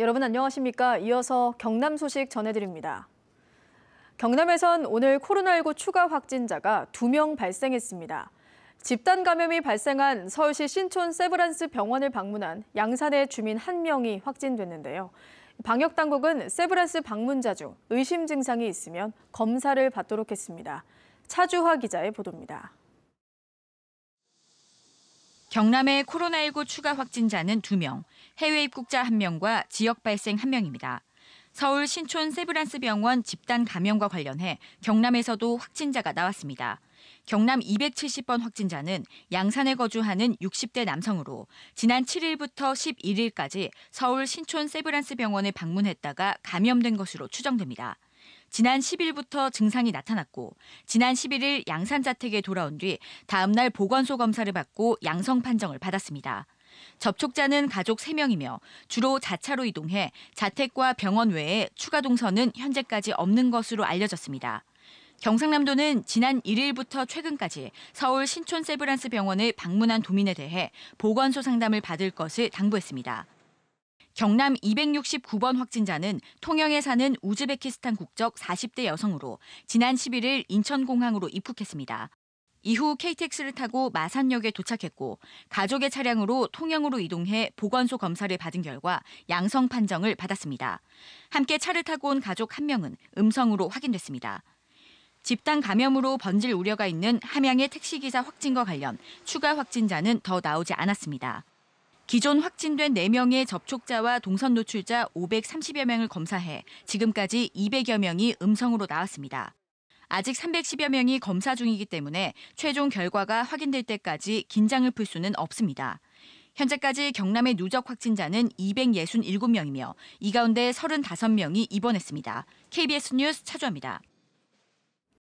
여러분 안녕하십니까? 이어서 경남 소식 전해드립니다. 경남에선 오늘 코로나19 추가 확진자가 2명 발생했습니다. 집단 감염이 발생한 서울시 신촌 세브란스 병원을 방문한 양산의 주민 1명이 확진됐는데요. 방역 당국은 세브란스 방문자 중 의심 증상이 있으면 검사를 받도록 했습니다. 차주화 기자의 보도입니다. 경남의 코로나19 추가 확진자는 2명, 해외 입국자 1명과 지역 발생 1명입니다. 서울 신촌 세브란스 병원 집단 감염과 관련해 경남에서도 확진자가 나왔습니다. 경남 270번 확진자는 양산에 거주하는 60대 남성으로 지난 7일부터 11일까지 서울 신촌 세브란스 병원에 방문했다가 감염된 것으로 추정됩니다. 지난 10일부터 증상이 나타났고 지난 11일 양산 자택에 돌아온 뒤 다음 날 보건소 검사를 받고 양성 판정을 받았습니다. 접촉자는 가족 3명이며 주로 자차로 이동해 자택과 병원 외에 추가 동선은 현재까지 없는 것으로 알려졌습니다. 경상남도는 지난 1일부터 최근까지 서울 신촌 세브란스 병원을 방문한 도민에 대해 보건소 상담을 받을 것을 당부했습니다. 경남 269번 확진자는 통영에 사는 우즈베키스탄 국적 40대 여성으로 지난 11일 인천공항으로 입국했습니다. 이후 KTX를 타고 마산역에 도착했고 가족의 차량으로 통영으로 이동해 보건소 검사를 받은 결과 양성 판정을 받았습니다. 함께 차를 타고 온 가족 한 명은 음성으로 확인됐습니다. 집단 감염으로 번질 우려가 있는 함양의 택시기사 확진과 관련 추가 확진자는 더 나오지 않았습니다. 기존 확진된 4명의 접촉자와 동선 노출자 530여 명을 검사해 지금까지 200여 명이 음성으로 나왔습니다. 아직 310여 명이 검사 중이기 때문에 최종 결과가 확인될 때까지 긴장을 풀 수는 없습니다. 현재까지 경남의 누적 확진자는 267명이며 이 가운데 35명이 입원했습니다. KBS 뉴스 차주합니다.